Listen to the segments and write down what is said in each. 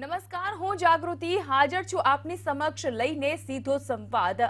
નમસ્કાર હું જાગૃતિ હાજર છું આપની સમક્ષ લઈને સીધો સંવાદ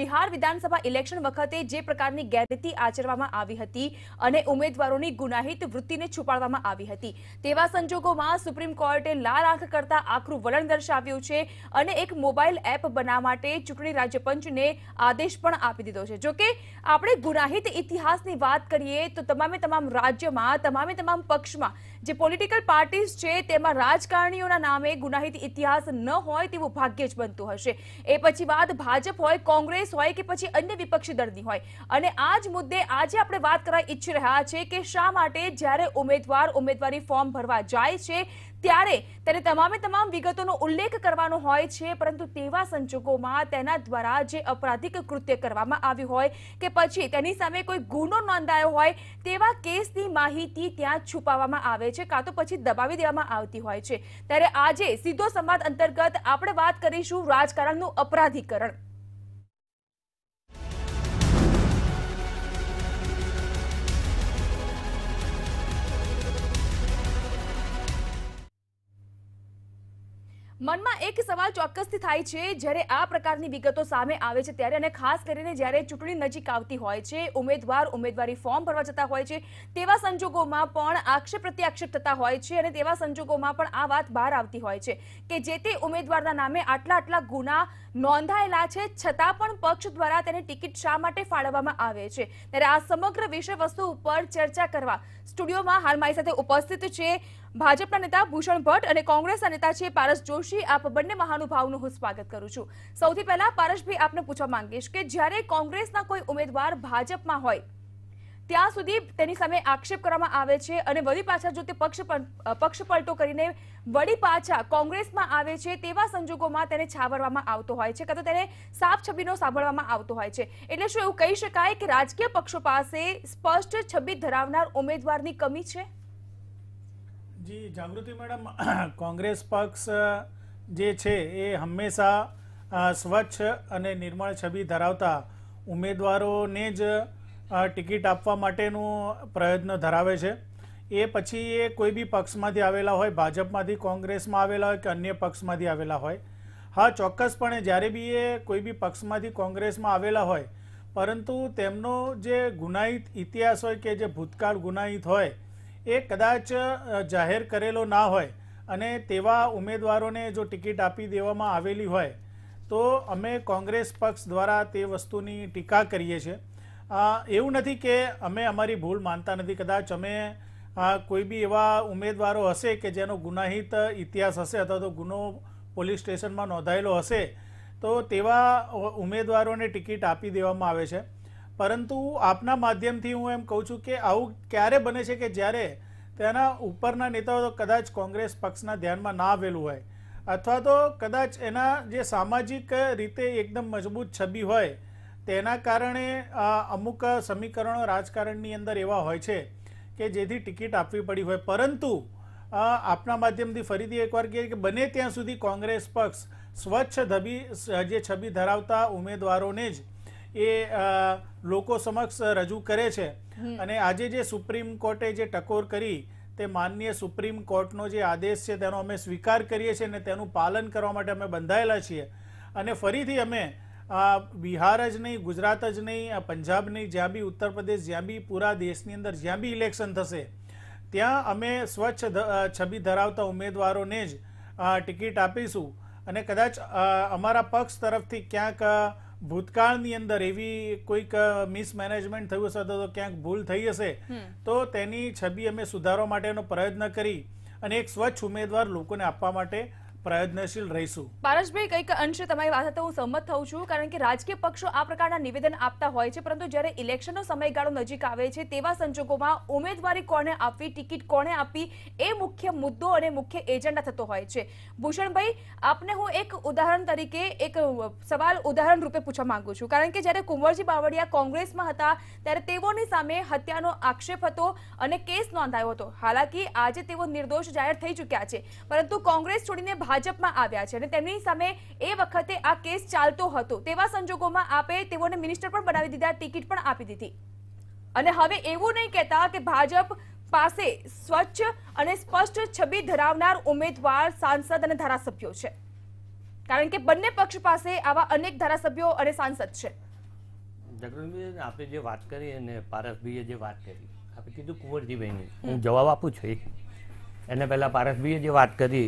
બિહાર વિધાનસભા ઇલેક્શન વખતે જે પ્રકારની ગેરરીતિ આચરવામાં આવી હતી અને ઉમેદવારોની ગુનાહિત વૃત્તિને છુપાડવામાં આવી હતી તેવા સંજોગોમાં સુપ્રીમ કોર્ટે લાલ આંખ કરતા આકરું વલણ દર્શાવ્યું છે અને એક મોબાઈલ એપ બનાવવા માટે ચૂંટણી રાજ્યપંચને આદેશ પણ આપી દીધો છે જોકે આપણે ગુનાહિત ઇતિહાસની વાત કરીએ તો તમામે તમામ રાજ્યમાં તમામે તમામ પક્ષમાં જે પોલિટિકલ પાર્ટીઝ છે તેમાં રાજકારણીઓના નામે ગુનાહિત ઇતિહાસ ન હોય તેવું ભાગ્ય જ બનતું હશે એ પછી વાત ભાજપ હોય કોંગ્રેસ હોય કે પછી અન્ય વિપક્ષી દળની હોય અને આ જ મુદ્દે આજે આપણે વાત કરવા ઈચ્છી રહ્યા છે કે શા માટે જ્યારે ઉમેદવાર ઉમેદવારી ફોર્મ ભરવા જાય છે ત્યારે તેને તમામે તમામ વિગતોનો ઉલ્લેખ કરવાનો હોય છે પરંતુ તેવા સંજોગોમાં તેના દ્વારા જે અપરાધિક કૃત્ય કરવામાં આવ્યું હોય કે પછી તેની સામે કોઈ ગુનો નોંધાયો હોય તેવા કેસની માહિતી ત્યાં છુપાવવામાં આવે છે કાં તો પછી દબાવી દેવામાં આવતી હોય છે ત્યારે આજે સીધો સંવાદ અંતર્ગત આપણે વાત કરીશું રાજકારણનું અપરાધીકરણ મનમાં એક સવાલ ચોક્કસથી થાય છે જ્યારે આ પ્રકારની વિગતો સામે આવે છે ત્યારે અને ખાસ કરીને જ્યારે ચૂંટણી નજીક આવતી હોય છે ઉમેદવાર ઉમેદવારી ફોર્મ ભરવા જતા હોય છે તેવા સંજોગોમાં પણ આક્ષેપ પ્રત્યાક્ષેપ થતા હોય છે અને તેવા સંજોગોમાં પણ આ વાત બહાર આવતી હોય છે કે જે તે ઉમેદવારના નામે આટલા આટલા ગુના નોંધાયેલા છે છતાં પણ પક્ષ દ્વારા તેને ટિકિટ શા માટે ફાળવવામાં આવે છે ત્યારે આ સમગ્ર વિષય વસ્તુ ઉપર ચર્ચા કરવા સ્ટુડિયોમાં હાલ મારી સાથે ઉપસ્થિત છે ભાજપના નેતા ભૂષણ ભટ્ટ અને કોંગ્રેસના નેતા છે પારસ જોશી આપ બંને મહાનુભાવનું હું સ્વાગત કરું છું સૌથી પહેલા પારસભાઈ આપને પૂછવા માંગીશ કે જ્યારે કોંગ્રેસના કોઈ ઉમેદવાર ભાજપમાં હોય ત્યાં સુધી તેની સામે આક્ષેપ કરવામાં આવે છે અને વળી પાછા જો તે પક્ષ પક્ષપલટો કરીને વળી પાછા કોંગ્રેસમાં આવે છે તેવા સંજોગોમાં તેને છાવરવામાં આવતો હોય છે કાં તો તેને સાફ છબીનો સાંભળવામાં આવતો હોય છે એટલે શું એવું કહી શકાય કે રાજકીય પક્ષો પાસે સ્પષ્ટ છબી ધરાવનાર ઉમેદવારની કમી છે જી જાગૃતિ મેડમ કોંગ્રેસ પક્ષ જે છે એ હંમેશા સ્વચ્છ અને નિર્મળ છબી ધરાવતા ઉમેદવારોને જ ટિકિટ આપવા માટેનું પ્રયત્ન ધરાવે છે એ પછી એ કોઈ બી પક્ષમાંથી આવેલા હોય ભાજપમાંથી કોંગ્રેસમાં આવેલા હોય કે અન્ય પક્ષમાંથી આવેલા હોય હા ચોક્કસપણે જ્યારે બી એ કોઈ બી પક્ષમાંથી કોંગ્રેસમાં આવેલા હોય પરંતુ તેમનો જે ગુનાહિત ઇતિહાસ હોય કે જે ભૂતકાળ ગુનાહિત હોય એ કદાચ જાહેર કરેલો ના હોય અને તેવા ઉમેદવારોને જો ટિકિટ આપી દેવામાં આવેલી હોય તો અમે કોંગ્રેસ પક્ષ દ્વારા તે વસ્તુની ટીકા કરીએ છીએ એવું નથી કે અમે અમારી ભૂલ માનતા નથી કદાચ અમે કોઈ બી એવા ઉમેદવારો હશે કે જેનો ગુનાહિત ઇતિહાસ હશે અથવા તો ગુનો પોલીસ સ્ટેશનમાં નોંધાયેલો હશે તો તેવા ઉમેદવારોને ટિકિટ આપી દેવામાં આવે છે પરંતુ આપના માધ્યમથી હું એમ કહું છું કે આવું ક્યારે બને છે કે જ્યારે તેના ઉપરના નેતાઓ કદાચ કોંગ્રેસ પક્ષના ધ્યાનમાં ના આવેલું હોય અથવા તો કદાચ એના જે સામાજિક રીતે એકદમ મજબૂત છબી હોય તેના કારણે અમુક સમીકરણો રાજકારણની અંદર એવા હોય છે કે જેથી ટિકિટ આપવી પડી હોય પરંતુ આપના માધ્યમથી ફરીથી એકવાર કહીએ કે બને ત્યાં સુધી કોંગ્રેસ પક્ષ સ્વચ્છ ધબી જે છબી ધરાવતા ઉમેદવારોને જ એ લોકો સમક્ષ રજૂ કરે છે અને આજે જે સુપ્રીમ કોર્ટે જે ટકોર કરી તે માનનીય સુપ્રીમ કોર્ટનો જે આદેશ છે તેનો અમે સ્વીકાર કરીએ છીએ અને તેનું પાલન કરવા માટે અમે બંધાયેલા છીએ અને ફરીથી અમે બિહાર જ નહીં ગુજરાત જ નહીં પંજાબ નહીં જ્યાં બી ઉત્તર પ્રદેશ જ્યાં બી પૂરા દેશની અંદર જ્યાં બી ઇલેક્શન થશે ત્યાં અમે સ્વચ્છ છબી ધરાવતા ઉમેદવારોને જ ટિકિટ આપીશું અને કદાચ અમારા પક્ષ તરફથી ક્યાંક ભૂતકાળની અંદર એવી કોઈક મિસમેનેજમેન્ટ થયું હશે તો ક્યાંક ભૂલ થઈ હશે તો તેની છબી અમે સુધારવા માટેનો પ્રયત્ન કરી અને એક સ્વચ્છ ઉમેદવાર લોકોને આપવા માટે પ્રયત્નશીલ રહીશું પારસભાઈ કંઈક અંશે તમારી વાત હું સંમત થઉં છું કારણ કે રાજકીય પક્ષો આ પ્રકારના નિવેદન આપતા હોય છે પરંતુ જ્યારે ઇલેક્શનનો સમયગાળો નજીક આવે છે તેવા સંજોગોમાં ઉમેદવારી કોને આપવી ટિકિટ કોને આપવી એ મુખ્ય મુદ્દો અને મુખ્ય એજન્ડા થતો હોય છે ભૂષણભાઈ આપને હું એક ઉદાહરણ તરીકે એક સવાલ ઉદાહરણ રૂપે પૂછવા માંગુ છું કારણ કે જ્યારે કુંવરજી બાવળિયા કોંગ્રેસમાં હતા ત્યારે તેઓની સામે હત્યાનો આક્ષેપ હતો અને કેસ નોંધાયો હતો હાલાકી આજે તેઓ નિર્દોષ જાહેર થઈ ચૂક્યા છે પરંતુ કોંગ્રેસ છોડીને ભાજપમાં આવ્યા છે અને તેમની સામે એ વખતે આ કેસ ચાલતો હતો તેવા સંજોગોમાં આપે તેઓને મિનિસ્ટર પણ બનાવી દીધા ટિકિટ પણ આપી દીધી અને હવે એવું નહીં કહેતા કે ભાજપ પાસે સ્વચ્છ અને સ્પષ્ટ છબી ધરાવનાર ઉમેદવાર સાંસદ અને ધારાસભ્યો છે કારણ કે બંને પક્ષ પાસે આવા અનેક ધારાસભ્યો અને સાંસદ છે આપણે જે વાત કરી અને પારસભાઈએ જે વાત કરી આપણે કીધું કુંવરજીભાઈની હું જવાબ આપું છું એને પહેલાં પારસભાઈએ જે વાત કરી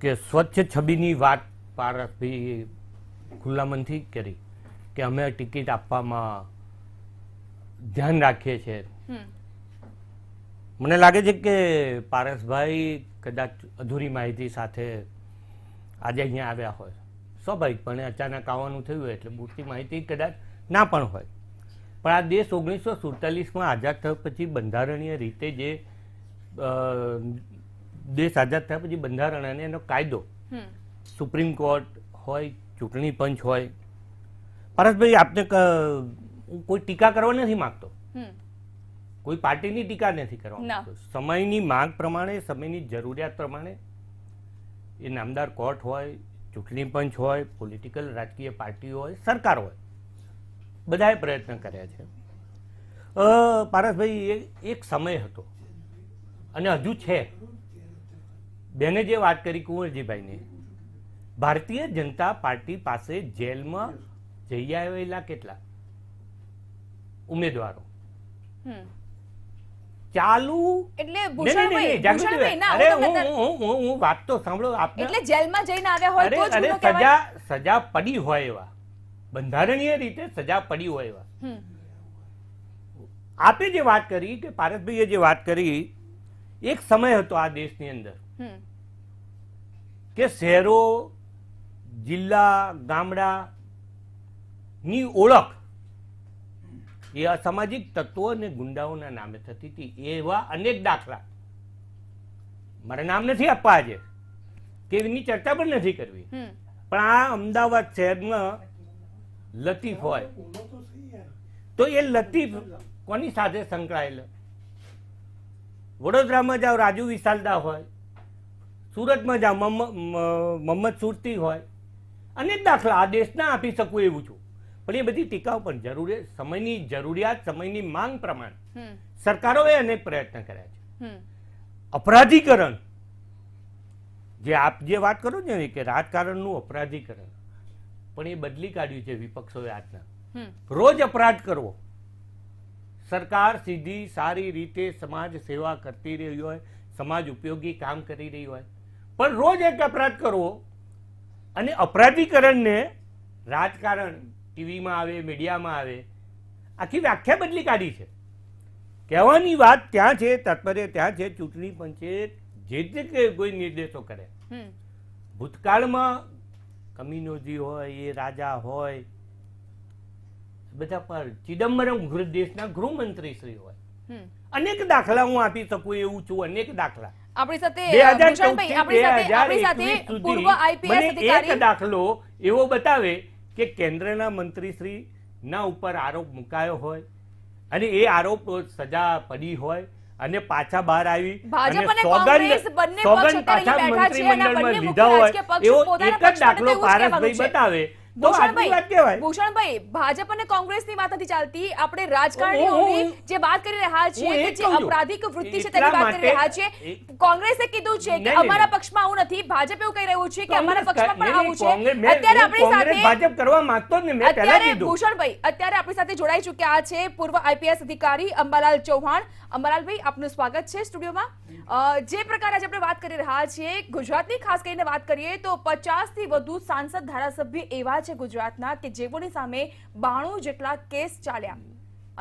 કે સ્વચ્છ છબીની વાત પારસભી ખુલ્લા મનથી કરી કે અમે ટિકિટ આપવામાં ધ્યાન રાખીએ છીએ મને લાગે છે કે પારસભાઈ કદાચ અધૂરી માહિતી સાથે આજે અહીંયા આવ્યા હોય સ્વાભાવિકપણે અચાનક આવવાનું થયું એટલે પૂરતી માહિતી કદાચ ના પણ હોય પણ આ દેશ ઓગણીસો સુડતાલીસમાં આઝાદ થયા પછી બંધારણીય રીતે જે દેશ આઝાદ થયા પછી બંધારણ અને એનો કાયદો સુપ્રીમ કોર્ટ હોય ચૂંટણી પંચ હોય પરેશભાઈ આપને કોઈ ટીકા કરવા નથી માંગતો કોઈ પાર્ટીની ટીકા નથી કરવા સમયની માંગ પ્રમાણે સમયની જરૂરિયાત પ્રમાણે એ નામદાર કોર્ટ હોય ચૂંટણી પંચ હોય પોલિટિકલ રાજકીય પાર્ટીઓ હોય સરકાર હોય બધાએ પ્રયત્ન કર્યા છે પારસભાઈ એ એક સમય હતો અને હજુ છે બેને જે વાત કરી કુંવરજીભાઈની ભારતીય જનતા પાર્ટી પાસે જેલમાં જઈ આવેલા કેટલા ઉમેદવારો સજા સજા પડી હોય એવા બંધારણીય રીતે સજા પડી હોય એવા આપે જે વાત કરી કે પારસભાઈએ જે વાત કરી એક સમય હતો આ દેશની અંદર કે શહેરો જિલ્લા ગામડાની ઓળખ એ અસામાજિક તત્વો અને ગુંડાઓના નામે થતી હતી એવા અનેક દાખલા મારે નામ નથી આપવા આજે તેની ચર્ચા પણ નથી કરવી પણ આ અમદાવાદ શહેરમાં લતીફ હોય તો એ લતીફ કોની સાથે સંકળાયેલ વડોદરામાં જાઓ રાજુ વિશાલદા હોય સુરતમાં જ્યાં મોહમ્મદ સુરતી હોય અને દાખલા આ દેશના આપી શકું એવું છું પણ એ બધી ટીકાઓ પણ જરૂરી સમયની જરૂરિયાત સમયની માંગ પ્રમાણે સરકારોએ અનેક પ્રયત્ન કર્યા છે અપરાધીકરણ જે આપ જે વાત કરો ને કે રાજકારણનું અપરાધીકરણ પણ એ બદલી કાઢ્યું છે વિપક્ષોએ આજના રોજ અપરાધ કરવો સરકાર સીધી સારી રીતે સમાજ સેવા કરતી રહી હોય સમાજ ઉપયોગી કામ કરી રહી હોય પણ રોજ એક અપરાધ કરવો અને અપરાધીકરણને રાજકારણ ટીવીમાં આવે મીડિયામાં આવે આખી વ્યાખ્યા બદલી કાઢી છે કહેવાની વાત ત્યાં છે તાત્પર્ય ત્યાં છે ચૂંટણી પંચે જે તે કોઈ નિર્દેશો કરે ભૂતકાળમાં કમિનોજી હોય એ રાજા હોય બધા પર ચિદમ્બરમ દેશના ગૃહમંત્રી શ્રી હોય અનેક દાખલા હું આપી શકું એવું છું અનેક દાખલા આપણી સાથે આપણી સાથે પૂર્વ આઈપીએસ અધિકારી એક દાખલો એવો બતાવે કે કેન્દ્રના મંત્રીશ્રી ના ઉપર આરોપ મુકાયો હોય અને એ આરોપ સજા પડી હોય અને પાછા બહાર આવી અને સોગંદ સોગંદ પાછા મંત્રીમંડળમાં લીધા હોય એવો એક જ દાખલો પારસભાઈ બતાવે સાથે જોડાઈ ચુક્યા છે પૂર્વ આઈપીએસ અધિકારી અંબાલાલ ચૌહાણ અંબાલાલભાઈ આપનું સ્વાગત છે સ્ટુડિયોમાં જે પ્રકારે આજે આપણે વાત કરી રહ્યા છીએ ગુજરાતની ખાસ કરીને વાત કરીએ તો પચાસ થી વધુ સાંસદ ધારાસભ્ય એવા છે ગુજરાતના કે જેઓની સામે બાણું જેટલા કેસ ચાલ્યા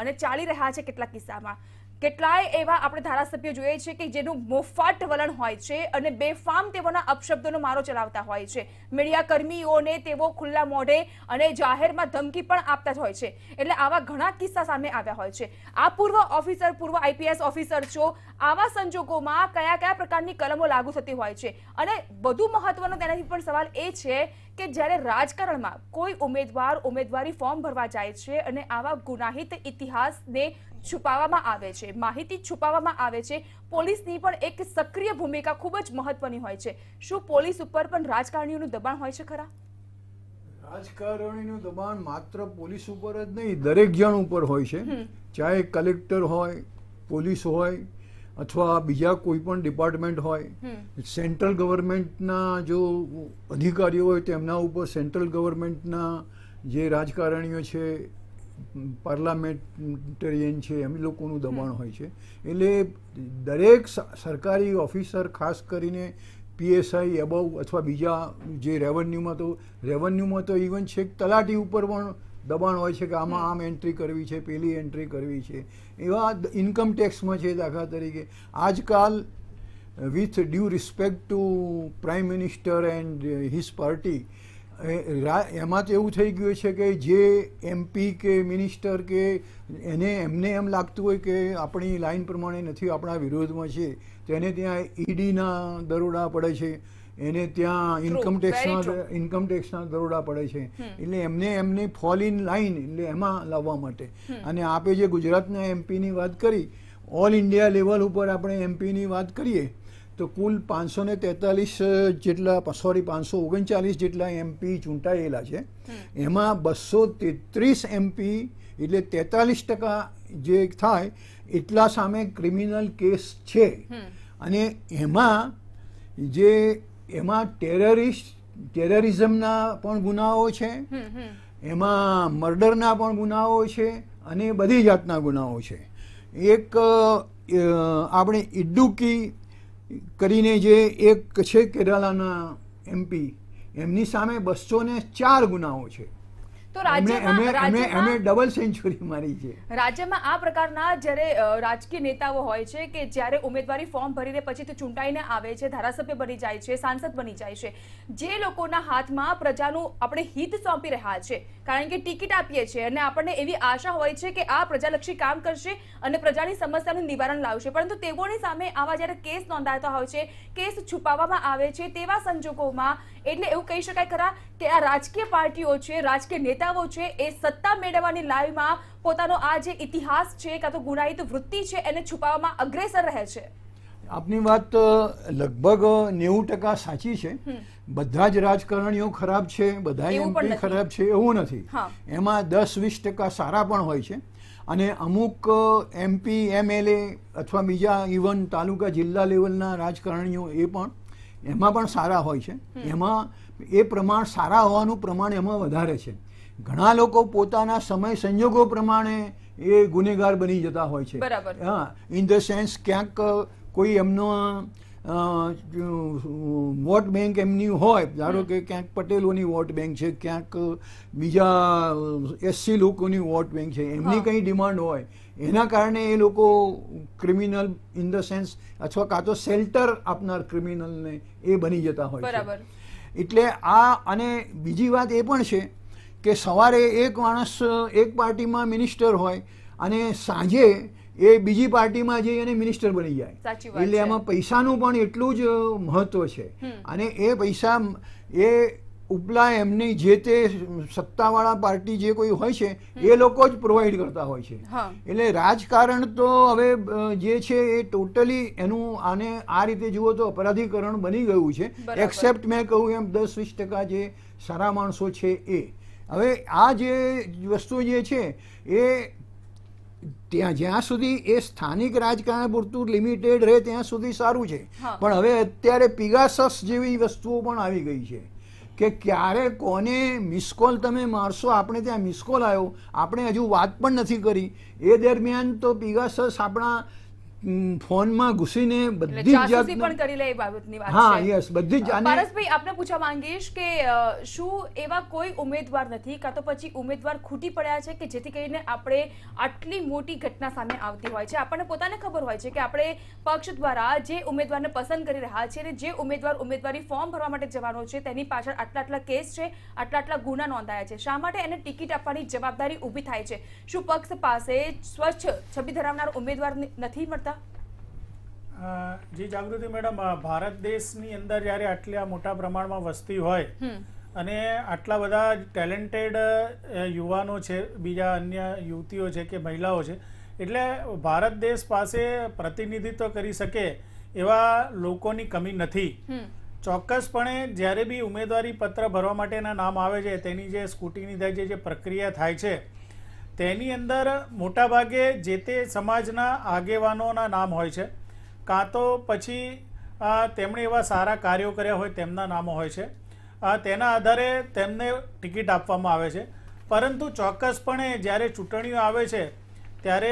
અને ચાલી રહ્યા છે કેટલાક કિસ્સામાં કેટલાય એવા આપણે ધારાસભ્યો જોઈએ છે કે જેનું મોફાટ વલણ હોય છે અને બેફામ તેઓના અપશબ્દોનો મારો ચલાવતા હોય છે મીડિયાકર્મીઓને તેઓ ખુલ્લા મોઢે અને જાહેરમાં ધમકી પણ આપતા જ હોય છે એટલે આવા ઘણા કિસ્સા સામે આવ્યા હોય છે આ પૂર્વ ઓફિસર પૂર્વ આઈપીએસ ઓફિસર છો આવા સંજોગોમાં કયા કયા પ્રકારની કલમો લાગુ થતી હોય છે અને વધુ મહત્વનો તેનાથી પણ સવાલ એ છે કે જ્યારે રાજકારણમાં કોઈ ઉમેદવાર ઉમેદવારી ફોર્મ ભરવા જાય છે અને આવા ગુનાહિત ઇતિહાસને છુપાવવામાં આવે છે માહિતી છુપાવવામાં આવે છે પોલીસની પણ એક સક્રિય ભૂમિકા ખૂબ જ મહત્વની હોય છે શું પોલીસ ઉપર પણ રાજકારણીઓનું દબાણ હોય છે ખરા રાજકારણીનું દબાણ માત્ર પોલીસ ઉપર જ નહીં દરેક જણ ઉપર હોય છે ચાહે કલેક્ટર હોય પોલીસ હોય અથવા બીજા કોઈ પણ ડિપાર્ટમેન્ટ હોય સેન્ટ્રલ ગવર્મેન્ટના જો અધિકારીઓ હોય તેમના ઉપર સેન્ટ્રલ ગવર્મેન્ટના જે રાજકારણીઓ છે પાર્લામેન્ટેરિયન છે એમ લોકોનું દબાણ હોય છે એટલે દરેક સરકારી ઓફિસર ખાસ કરીને પીએસઆઈ એબવ અથવા બીજા જે રેવન્યુમાં તો રેવન્યુમાં તો ઇવન છેક તલાટી ઉપર પણ દબાણ હોય છે કે આમાં આમ એન્ટ્રી કરવી છે પેલી એન્ટ્રી કરવી છે એવા ઇન્કમ ટેક્સમાં છે દાખલા તરીકે આજકાલ with due respect to prime minister and his party એમાં તો એવું થઈ ગયું છે કે જે એમપી કે મિનિસ્ટર કે એને એમને એમ લાગતું હોય કે આપણી લાઈન પ્રમાણે નથી આપણા વિરોધમાં છે તેને ત્યાં ઈડીના e દરોડા પડે છે એને ત્યાં ઇન્કમ ટેક્સના ઇન્કમ ટેક્સના દરોડા પડે છે એટલે એમને એમની ફોલ ઇન લાઈન એટલે એમાં લાવવા માટે અને આપે જે ગુજરાતના એમપીની વાત કરી ઓલ ઇન્ડિયા લેવલ ઉપર આપણે એમપીની વાત કરીએ તો કુલ પાંચસો ને તેતાલીસ જેટલા સોરી પાંચસો ઓગણચાલીસ જેટલા એમપી ચૂંટાયેલા છે એમાં બસો તેત્રીસ એમપી એટલે તેતાલીસ ટકા જે થાય એટલા સામે ક્રિમિનલ કેસ છે અને એમાં જે એમાં ટેરરિસ્ટ ટેરરિઝમના પણ ગુનાઓ છે એમાં મર્ડરના પણ ગુનાઓ છે અને બધી જાતના ગુનાઓ છે એક આપણે ઇડુકી કરીને જે એક છે કેરાલાના એમપી એમની સામે બસો ને ચાર ગુનાઓ છે તો રાજ્યમાં એમણે ડબલ સેન્ચુરી મારી છે રાજ્યમાં આ પ્રકારના જ્યારે રાજકીય નેતાઓ હોય છે કે જ્યારે ઉમેદવારી ફોર્મ ભરીને પછી તે ચૂંટાઈને આવે છે ધારાસભ્ય બની જાય છે સાંસદ બની જાય છે જે લોકોના હાથમાં પ્રજાનું આપણે હિત સોંપી રહ્યા છે કારણ કે ટિકિટ આપીએ છીએ અને આપણને એવી આશા હોય છે કે આ પ્રજાલક્ષી કામ કરશે અને પ્રજાની સમસ્યાનું નિવારણ લાવશે પરંતુ તેઓની સામે આવા જ્યારે કેસ નોંધાતા હોય છે કેસ છુપાવવામાં આવે છે તેવા સંજોગોમાં એટલે એવું કહી શકાય ખરા કે આ રાજકીય પાર્ટીઓ છે રાજકીય નેતાઓ છે એ સત્તા મેળવવાની લાઈમાં પોતાનો આ જે ઇતિહાસ છે કાં તો ગુનાહિત વૃત્તિ છે એને છુપાવવામાં અગ્રેસર રહે છે આપની વાત લગભગ નેવું ટકા સાચી છે બધા જ રાજકારણીઓ ખરાબ છે બધા એમપી ખરાબ છે એવું નથી એમાં દસ વીસ ટકા સારા પણ હોય છે અને અમુક એમપી એમએલએ અથવા બીજા ઇવન તાલુકા જિલ્લા લેવલના રાજકારણીઓ એ પણ એમાં પણ સારા હોય છે એમાં એ પ્રમાણ સારા હોવાનું પ્રમાણ એમાં વધારે છે ઘણા લોકો પોતાના સમય સંજોગો પ્રમાણે એ ગુનેગાર બની જતા હોય છે હા ઇન ધ સેન્સ ક્યાંક કોઈ એમનો વોટ બેંક એમની હોય ધારો કે ક્યાંક પટેલોની વોટ બેંક છે ક્યાંક બીજા એસસી લોકોની વોટ બેંક છે એમની કંઈ ડિમાન્ડ હોય એના કારણે એ લોકો ક્રિમિનલ ઇન ધ સેન્સ અથવા કાં તો શેલ્ટર આપનાર ક્રિમિનલને એ બની જતા હોય બરાબર એટલે આ અને બીજી વાત એ પણ છે કે સવારે એક માણસ એક પાર્ટીમાં મિનિસ્ટર હોય અને સાંજે એ બીજી પાર્ટીમાં જઈ અને મિનિસ્ટર બની જાય એટલે એમાં પૈસાનું પણ એટલું જ મહત્વ છે અને એ પૈસા એ ઉપલા એમની જે તે સત્તાવાળા પાર્ટી જે કોઈ હોય છે એ લોકો જ પ્રોવાઈડ કરતા હોય છે એટલે રાજકારણ તો હવે જે છે એ ટોટલી એનું આને આ રીતે જુઓ તો અપરાધીકરણ બની ગયું છે એક્સેપ્ટ મેં કહ્યું એમ દસ વીસ ટકા જે સારા માણસો છે એ હવે આ જે વસ્તુ જે છે એ ત્યાં જ્યાં સુધી એ સ્થાનિક રાજકારણ પૂરતું લિમિટેડ રહે ત્યાં સુધી સારું છે પણ હવે અત્યારે પિગાસસ જેવી વસ્તુઓ પણ આવી ગઈ છે કે ક્યારે કોને મિસકોલ તમે મારશો આપણે ત્યાં મિસકોલ આવ્યો આપણે હજુ વાત પણ નથી કરી એ દરમિયાન તો પિગાસસ આપણા ફોનમાં ઘૂસીને બધી જ પણ કરી લે એ બાબતની વાત હા યસ બધી જ પારસભાઈ આપને પૂછવા માંગીશ કે શું એવા કોઈ ઉમેદવાર નથી કાં તો પછી ઉમેદવાર ખૂટી પડ્યા છે કે જેથી કરીને આપણે આટલી મોટી ઘટના સામે આવતી હોય છે આપણને પોતાને ખબર હોય છે કે આપણે પક્ષ દ્વારા જે ઉમેદવારને પસંદ કરી રહ્યા છે અને જે ઉમેદવાર ઉમેદવારી ફોર્મ ભરવા માટે જવાનો છે તેની પાછળ આટલા આટલા કેસ છે આટલા આટલા ગુના નોંધાયા છે શા માટે એને ટિકિટ આપવાની જવાબદારી ઊભી થાય છે શું પક્ષ પાસે સ્વચ્છ છબી ધરાવનાર ઉમેદવાર નથી મળતા જી જાગૃતિ મેડમ ભારત દેશની અંદર જ્યારે આટલા મોટા પ્રમાણમાં વસ્તી હોય અને આટલા બધા ટેલેન્ટેડ યુવાનો છે બીજા અન્ય યુવતીઓ છે કે મહિલાઓ છે એટલે ભારત દેશ પાસે પ્રતિનિધિત્વ કરી શકે એવા લોકોની કમી નથી ચોક્કસપણે જ્યારે બી ઉમેદવારી પત્ર ભરવા માટેના નામ આવે છે તેની જે સ્કૂટીની જે પ્રક્રિયા થાય છે તેની અંદર મોટાભાગે જે તે સમાજના આગેવાનોના નામ હોય છે કાં તો પછી તેમણે એવા સારા કાર્યો કર્યા હોય તેમના નામો હોય છે તેના આધારે તેમને ટિકિટ આપવામાં આવે છે પરંતુ ચોક્કસપણે જ્યારે ચૂંટણીઓ આવે છે ત્યારે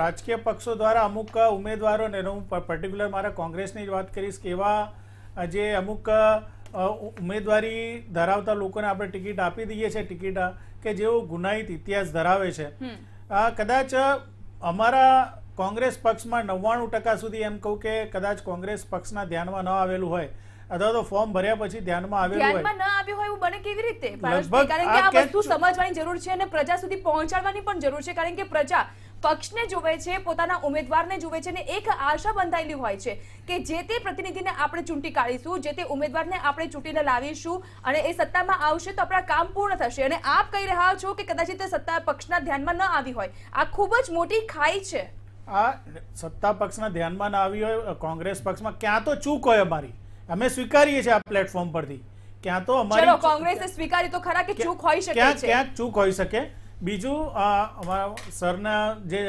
રાજકીય પક્ષો દ્વારા અમુક ઉમેદવારોને એનો હું પર્ટિક્યુલર મારા કોંગ્રેસની જ વાત કરીશ કે એવા જે અમુક ઉમેદવારી ધરાવતા લોકોને આપણે ટિકિટ આપી દઈએ છીએ ટિકિટ કે જેઓ ગુનાહિત ઇતિહાસ ધરાવે છે કદાચ અમારા કોંગ્રેસ પક્ષમાં નવ્વાણું ટકા સુધી એમ કહું કે કદાચ કોંગ્રેસ પક્ષના ધ્યાનમાં ન આવેલું હોય અથવા તો ફોર્મ ભર્યા પછી ધ્યાનમાં આવેલું હોય ન આવ્યું હોય એવું બને કેવી રીતે કારણ કે આ વસ્તુ સમજવાની જરૂર છે અને પ્રજા સુધી પહોંચાડવાની પણ જરૂર છે કારણ કે પ્રજા પક્ષને જોવે છે પોતાના ઉમેદવારને જોવે છે અને એક આશા બંધાયેલી હોય છે કે જે તે પ્રતિનિધિને આપણે ચૂંટી કાઢીશું જે તે ઉમેદવારને આપણે ચૂંટીને લાવીશું અને એ સત્તામાં આવશે તો આપણા કામ પૂર્ણ થશે અને આપ કહી રહ્યા છો કે કદાચ તે સત્તા પક્ષના ધ્યાનમાં ન આવી હોય આ ખૂબ જ મોટી ખાઈ છે આ સત્તા પક્ષના ધ્યાનમાં ના આવી હોય કોંગ્રેસ પક્ષમાં ક્યાં તો ચૂક હોય અમારી અમે સ્વીકારીએ છીએ આ પ્લેટફોર્મ પરથી ક્યાં તો અમારી કોંગ્રેસે સ્વીકારી તો ખરા કે ચૂક હોય શકે ક્યાંક ક્યાંક ચૂક હોઈ શકે બીજું અમારા સરના જે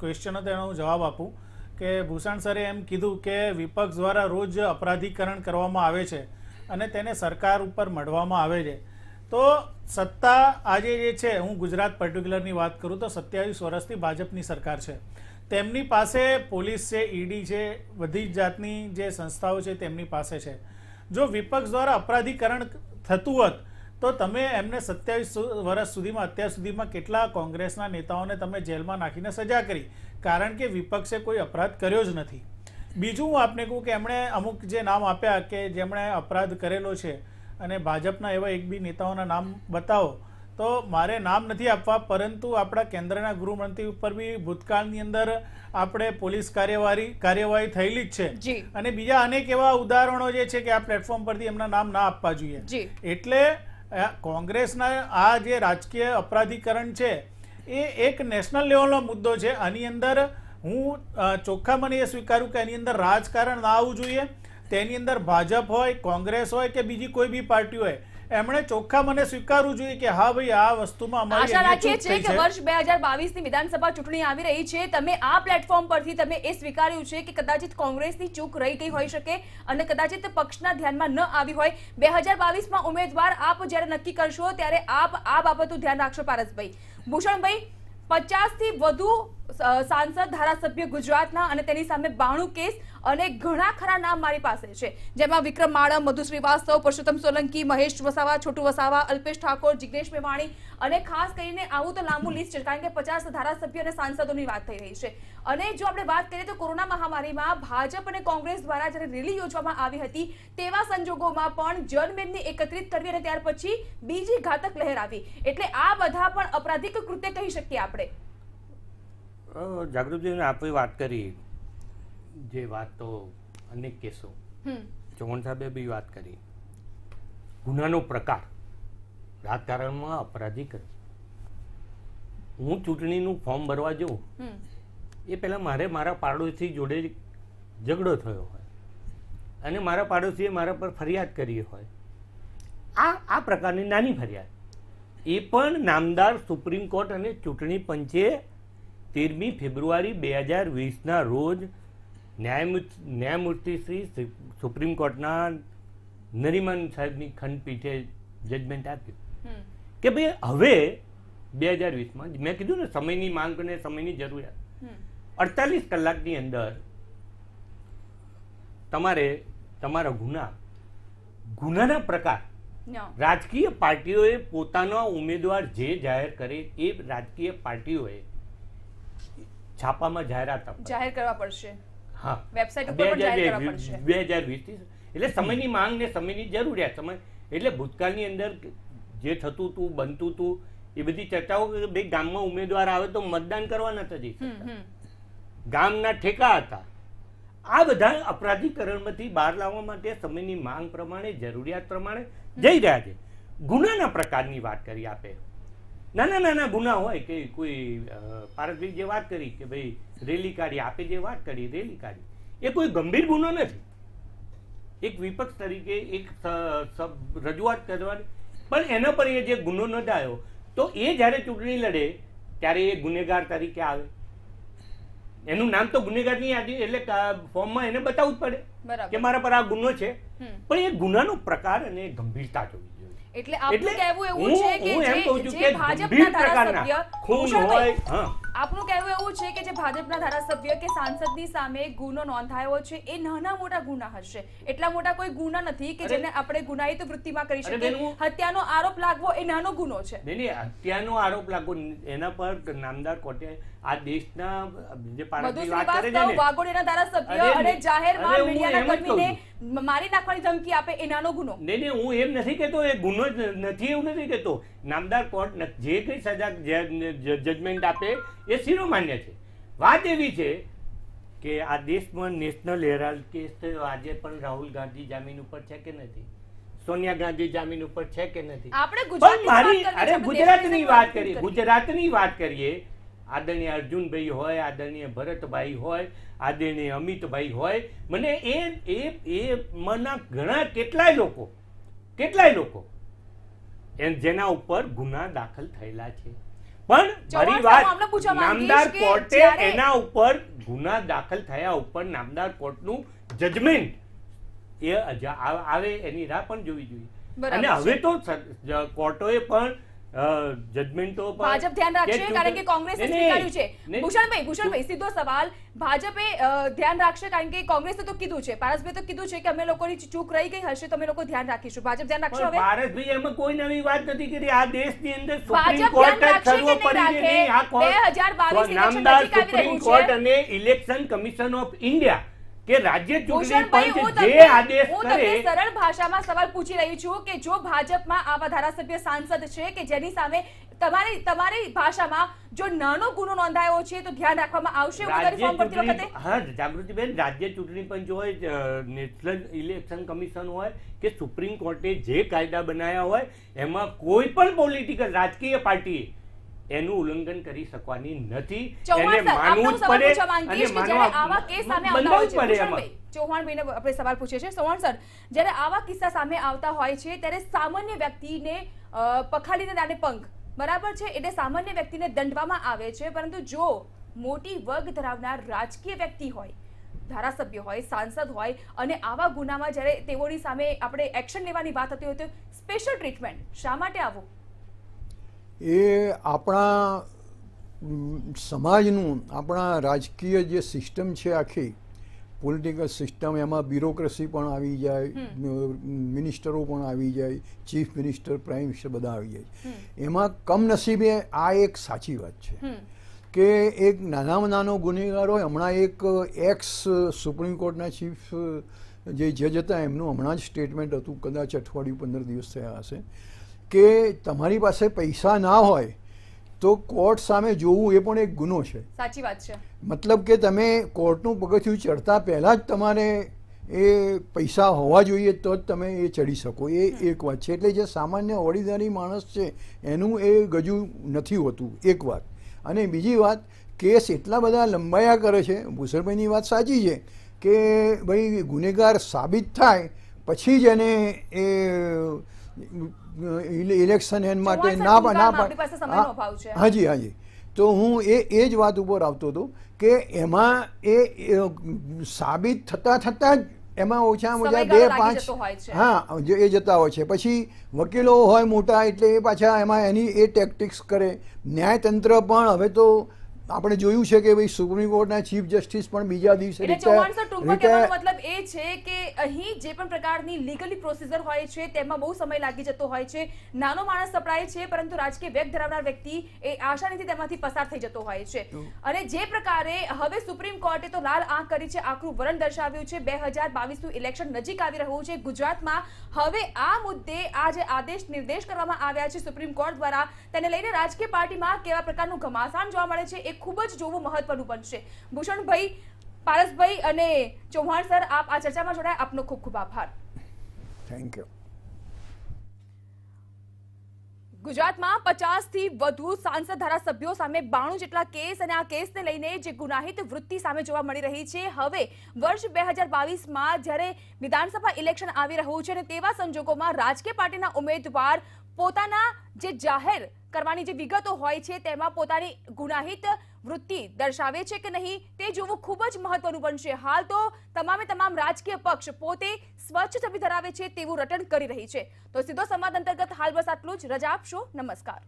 ક્વેશ્ચન હતો એનો હું જવાબ આપું કે ભૂષણ સરે એમ કીધું કે વિપક્ષ દ્વારા રોજ અપરાધીકરણ કરવામાં આવે છે અને તેને સરકાર ઉપર મળવામાં આવે છે તો સત્તા આજે જે છે હું ગુજરાત પર્ટિક્યુલરની વાત કરું તો સત્યાવીસ વર્ષથી ભાજપની સરકાર છે તેમની પાસે પોલીસ છે ઈડી છે બધી જ જાતની જે સંસ્થાઓ છે તેમની પાસે છે જો વિપક્ષ દ્વારા અપરાધીકરણ થતું હોત તો તમે એમને સત્યાવીસ વર્ષ સુધીમાં અત્યાર સુધીમાં કેટલા કોંગ્રેસના નેતાઓને તમે જેલમાં નાખીને સજા કરી કારણ કે વિપક્ષે કોઈ અપરાધ કર્યો જ નથી બીજું હું આપને કહું કે એમણે અમુક જે નામ આપ્યા કે જેમણે અપરાધ કરેલો છે અને ભાજપના એવા એક બી નેતાઓના નામ બતાવો તો મારે નામ નથી આપવા પરંતુ આપણા કેન્દ્રના ગૃહમંત્રી ઉપર બી ભૂતકાળની અંદર આપણે પોલીસ કાર્યવાહી કાર્યવાહી થયેલી જ છે અને બીજા અનેક એવા ઉદાહરણો જે છે કે આ પ્લેટફોર્મ પરથી એમના નામ ના આપવા જોઈએ એટલે કોંગ્રેસના આ જે રાજકીય અપરાધીકરણ છે એ એક નેશનલ લેવલનો મુદ્દો છે આની અંદર હું ચોખ્ખા મને એ સ્વીકારું કે એની અંદર રાજકારણ ના આવવું જોઈએ તેની અંદર ભાજપ હોય કોંગ્રેસ હોય કે બીજી કોઈ બી પાર્ટી હોય એમણે ચોખ્ખા મને સ્વીકારવું જોઈએ કે હા ભાઈ આ વસ્તુમાં અમારી આશા રાખીએ છીએ કે વર્ષ 2022 ની વિધાનસભા ચૂંટણી આવી રહી છે તમે આ પ્લેટફોર્મ પરથી તમે એ સ્વીકાર્યું છે કે કદાચિત કોંગ્રેસની ચૂક રહી ગઈ હોઈ શકે અને કદાચિત પક્ષના ધ્યાનમાં ન આવી હોય 2022 માં ઉમેદવાર આપ જ્યારે નક્કી કરશો ત્યારે આપ આ બાબતનું ધ્યાન રાખશો પારસભાઈ ભૂષણભાઈ 50 થી વધુ સાંસદ ધારાસભ્ય ગુજરાતના અને તેની સામે બાણું કેસ અને ઘણા ખરા નામ મારી પાસે છે જેમાં વિક્રમ માળા મધુ શ્રીવાસ્તવ પુરુષોત્તમ સોલંકી મહેશ વસાવા છોટુ વસાવા અલ્પેશ ઠાકોર જિગ્નેશ મેવાણી અને ખાસ કરીને આવું તો લાંબુ લિસ્ટ છે કારણ કે પચાસ ધારાસભ્ય અને સાંસદોની વાત થઈ રહી છે અને જો આપણે વાત કરીએ તો કોરોના મહામારીમાં ભાજપ અને કોંગ્રેસ દ્વારા જ્યારે રેલી યોજવામાં આવી હતી તેવા સંજોગોમાં પણ જનમેદની એકત્રિત કરવી અને ત્યાર પછી બીજી ઘાતક લહેર આવી એટલે આ બધા પણ અપરાધિક કૃત્ય કહી શકીએ આપણે જાગૃતિને આપણે વાત કરી જે વાત તો અનેક કેસો ચૌહાણ સાહેબે બી વાત કરી ગુનાનો પ્રકાર રાજકારણમાં અપરાધી અપરાધીકરણ હું ચૂંટણીનું ફોર્મ ભરવા જઉં એ પહેલાં મારે મારા પાડોશી જોડે ઝઘડો થયો હોય અને મારા પાડોશીએ મારા પર ફરિયાદ કરી હોય આ આ પ્રકારની નાની ફરિયાદ એ પણ નામદાર સુપ્રીમ કોર્ટ અને ચૂંટણી પંચે તેરમી ફેબ્રુઆરી બે હજાર વીસના રોજ ન્યાયમૂર્તિ શ્રી સુપ્રીમ કોર્ટના નરીમન સાહેબની ખંડપીઠે જજમેન્ટ આપ્યું કે ભાઈ હવે બે હજાર વીસમાં મેં કીધું ને સમયની માંગ અને સમયની જરૂરિયાત અડતાલીસ કલાકની અંદર તમારે તમારા ગુના ગુનાના પ્રકાર રાજકીય પાર્ટીઓએ પોતાના ઉમેદવાર જે જાહેર કરે એ રાજકીય પાર્ટીઓએ છાપામાં જાહેરાત જાહેર કરવા પડશે હા વેબસાઇટ ઉપર પણ જાહેર કરવા પડશે 2020 એટલે સમયની માંગ ને સમયની જરૂરિયાત સમય એટલે ભૂતકાળની અંદર જે થતું હતું બનતું હતું એ બધી ચર્ચાઓ બે ગામમાં ઉમેદવાર આવે તો મતદાન કરવા નતા જઈ શકતા ગામના ઠેકા હતા આ બધા અપરાધીકરણમાંથી બહાર લાવવા માટે સમયની માંગ પ્રમાણે જરૂરિયાત પ્રમાણે જઈ રહ્યા છે ગુનાના પ્રકારની વાત કરી આપે નાના નાના ગુના હોય કે કોઈ પારસભાઈ જે વાત કરી કે ભાઈ રેલી કાઢી આપે જે વાત કરી રેલી કાઢી એ કોઈ ગંભીર ગુનો નથી એક વિપક્ષ તરીકે એક રજૂઆત કરવાની પણ એના પર એ જે ગુનો નોંધાયો તો એ જ્યારે ચૂંટણી લડે ત્યારે એ ગુનેગાર તરીકે આવે એનું નામ તો ગુનેગારની યાદી એટલે ફોર્મમાં એને બતાવવું જ પડે કે મારા પર આ ગુનો છે પણ એ ગુનાનો પ્રકાર અને ગંભીરતા જોવી એટલે આપણું કહેવું એવું છે કે જે ભાજપના ધારાસભ્ય કુશળભાઈ આપનું કહેવું એવું છે કે જે ભાજપના ધારાસભ્ય કે સાંસદની સામે ગુનો નોંધાયો છે એ નાના મોટા ગુના હશે એટલા મોટા કોઈ ગુના નથી કે જેને આપણે ગુનાહિત વૃત્તિમાં કરી શકીએ હત્યાનો આરોપ લાગવો એ નાનો ગુનો છે હત્યાનો આરોપ લાગવો એના પર નામદાર કોર્ટે આ દેશના જે વાગોડીના ધારાસભ્ય અને જાહેરમાં મીડિયાના કર્મીને મારી નાખવાની ધમકી આપે એ નાનો ગુનો ને ને હું એમ નથી કહેતો એ ગુનો જ નથી એવું નથી કહેતો નામદાર કોર્ટ જે કઈ સજા જજમેન્ટ આપે એ શિરોમાન્ય છે વાત એવી છે કે આ દેશમાં નેશનલ હેરાલ્ડ કેસ થયો આજે પણ રાહુલ ગાંધી જામીન ઉપર છે કે નથી સોનિયા ગાંધી જામીન ઉપર છે કે નથી પણ અરે ગુજરાતની વાત કરીએ ગુજરાતની વાત કરીએ આદરણીય અર્જુનભાઈ હોય આદરણીય ભરતભાઈ હોય આદરણીય અમિતભાઈ હોય મને એ એ એ મના ઘણા કેટલાય લોકો કેટલાય લોકો જેના ઉપર ગુના દાખલ થયેલા છે પણ મારી વાત નામદાર કોર્ટે એના ઉપર ગુના દાખલ થયા ઉપર નામદાર કોર્ટનું જજમેન્ટ એ આવે એની રાહ પણ જોવી જોઈએ અને હવે તો કોર્ટોએ પણ જજમેન્ટો ભાજપ ધ્યાન રાખશે કારણ કે કોંગ્રેસે સ્વીકાર્યું છે ભૂષણભાઈ ભૂષણભાઈ સીધો સવાલ ભાજપે ધ્યાન રાખશે કારણ કે કોંગ્રેસે તો કીધું છે પારસભાઈ તો કીધું છે કે અમે લોકોની ચૂક રહી ગઈ હશે તો અમે લોકો ધ્યાન રાખીશું ભાજપ ધ્યાન રાખશે હવે પારસભાઈ એમાં કોઈ નવી વાત નથી કરી આ દેશની અંદર સુપ્રીમ કોર્ટ જ સર્વો પડી ગઈ આ કોર્ટ નામદાર સુપ્રીમ કોર્ટ અને ઇલેક્શન કમિશન ઓફ ઇન્ડિયા કે રાજ્ય ચૂંટણી પંચ જે આદેશ કરે સરળ ભાષામાં સવાલ પૂછી રહી છું કે જો ભાજપમાં આવા ધારાસભ્ય સાંસદ છે કે જેની સામે તમારી તમારી ભાષામાં જો નાનો ગુનો નોંધાયો છે તો ધ્યાન રાખવામાં આવશે ફોર્મ ભરતી વખતે હા જાગૃતિબેન રાજ્ય ચૂંટણી પંચ હોય નેશનલ ઇલેક્શન કમિશન હોય કે સુપ્રીમ કોર્ટે જે કાયદા બનાવ્યા હોય એમાં કોઈ પણ પોલિટિકલ રાજકીય પાર્ટીએ એનું ઉલ્લંઘન કરી શકવાની નથી એને માનવું જ પડે અને માનવા બંધાવું પડે એમાં ચૌહાણભાઈને આપણે સવાલ પૂછે છે ચૌહાણ સર જ્યારે આવા કિસ્સા સામે આવતા હોય છે ત્યારે સામાન્ય વ્યક્તિને પખાડીને દાને પંખ બરાબર છે એટલે સામાન્ય વ્યક્તિને દંડવામાં આવે છે પરંતુ જો મોટી વર્ગ ધરાવનાર રાજકીય વ્યક્તિ હોય ધારાસભ્ય હોય સાંસદ હોય અને આવા ગુનામાં જ્યારે તેઓની સામે આપણે એક્શન લેવાની વાત થતી હોય તો સ્પેશિયલ ટ્રીટમેન્ટ શા માટે આવું એ આપણા સમાજનું આપણા રાજકીય જે સિસ્ટમ છે આખી પોલિટિકલ સિસ્ટમ એમાં બ્યુરોક્રસી પણ આવી જાય મિનિસ્ટરો પણ આવી જાય ચીફ મિનિસ્ટર પ્રાઇમ મિનિસ્ટર બધા આવી જાય એમાં કમનસીબે આ એક સાચી વાત છે કે એક નાનામાં નાનો ગુનેગાર હોય હમણાં એક એક્સ સુપ્રીમ કોર્ટના ચીફ જે જજ હતા એમનું હમણાં જ સ્ટેટમેન્ટ હતું કદાચ અઠવાડિયું પંદર દિવસ થયા હશે કે તમારી પાસે પૈસા ના હોય તો કોર્ટ સામે જોવું એ પણ એક ગુનો છે સાચી વાત છે મતલબ કે તમે કોર્ટનું પગથિયું ચડતા પહેલાં જ તમારે એ પૈસા હોવા જોઈએ તો જ તમે એ ચડી શકો એ એક વાત છે એટલે જે સામાન્ય ઓળીદારી માણસ છે એનું એ ગજુ નથી હોતું એક વાત અને બીજી વાત કેસ એટલા બધા લંબાયા કરે છે ભૂષણભાઈની વાત સાચી છે કે ભાઈ ગુનેગાર સાબિત થાય પછી જ એને એ ઇલેક્શન એન માટે ના ના પણ હાજી હાજી તો હું એ એ જ વાત ઉપર આવતો હતો કે એમાં એ સાબિત થતાં થતાં જ એમાં ઓછામાં ઓછા બે પાંચ હા એ જતા હોય છે પછી વકીલો હોય મોટા એટલે એ પાછા એમાં એની એ ટેક્ટિક્સ કરે ન્યાયતંત્ર પણ હવે તો આપણે જોયું છે કે ભાઈ સુપ્રીમ કોર્ટના ચીફ જસ્ટિસ પણ બીજા દિવસે મતલબ એ છે કે અહીં જે પણ પ્રકારની લીગલી પ્રોસિજર હોય છે તેમાં બહુ સમય લાગી જતો હોય છે નાનો માણસ સપડાય છે પરંતુ રાજકીય વેગ ધરાવનાર વ્યક્તિ એ આસાનીથી તેમાંથી પસાર થઈ જતો હોય છે અને જે પ્રકારે હવે સુપ્રીમ કોર્ટે તો લાલ આંખ કરી છે આકરું વરણ દર્શાવ્યું છે બે હજાર બાવીસનું ઇલેક્શન નજીક આવી રહ્યું છે ગુજરાતમાં હવે આ મુદ્દે આ જે આદેશ નિર્દેશ કરવામાં આવ્યા છે સુપ્રીમ કોર્ટ દ્વારા તેને લઈને રાજકીય પાર્ટીમાં કેવા પ્રકારનું ઘમાસાન જોવા મળે છે એક ખૂબ જ જોવું મહત્વનું બનશે ભૂષણભાઈ પારસભાઈ અને ચૌહાણ સર આપ આ ચર્ચામાં જોડાયા આપનો ખૂબ ખૂબ આભાર થેન્ક યુ ગુજરાતમાં પચાસથી વધુ સાંસદ ધારાસભ્યો સામે બાણું જેટલા કેસ અને આ કેસને લઈને જે ગુનાહિત વૃત્તિ સામે જોવા મળી રહી છે હવે વર્ષ બે હજાર બાવીસમાં જ્યારે વિધાનસભા ઇલેક્શન આવી રહ્યું છે અને તેવા સંજોગોમાં રાજકીય પાર્ટીના ઉમેદવાર પોતાના જે જાહેર કરવાની જે વિગતો હોય છે તેમાં પોતાની ગુનાહિત વૃત્તિ દર્શાવે છે કે નહીં તે જોવું ખૂબ જ મહત્વનું બનશે હાલ તો તમામે તમામ રાજકીય પક્ષ પોતે સ્વચ્છ છબી ધરાવે છે તેવું રટણ કરી રહી છે તો સીધો સંવાદ અંતર્ગત હાલ બસ આટલું જ રજા આપશો નમસ્કાર